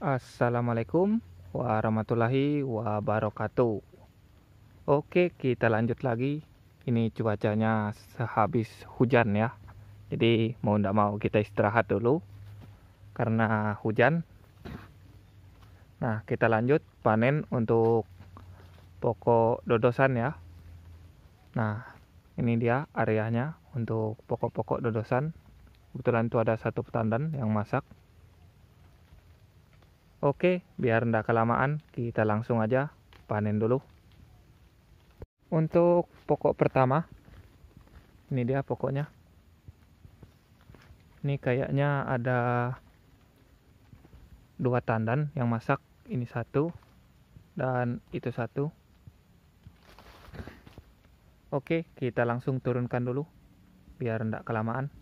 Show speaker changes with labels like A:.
A: Assalamualaikum warahmatullahi wabarakatuh. Oke, kita lanjut lagi. Ini cuacanya sehabis hujan ya. Jadi mau ndak mau kita istirahat dulu karena hujan. Nah, kita lanjut panen untuk pokok dodosan ya. Nah, ini dia areanya untuk pokok-pokok dodosan. Kebetulan itu ada satu petandan yang masak. Oke, biar tidak kelamaan, kita langsung aja panen dulu. Untuk pokok pertama, ini dia pokoknya. Ini kayaknya ada dua tandan yang masak, ini satu dan itu satu. Oke, kita langsung turunkan dulu biar tidak kelamaan.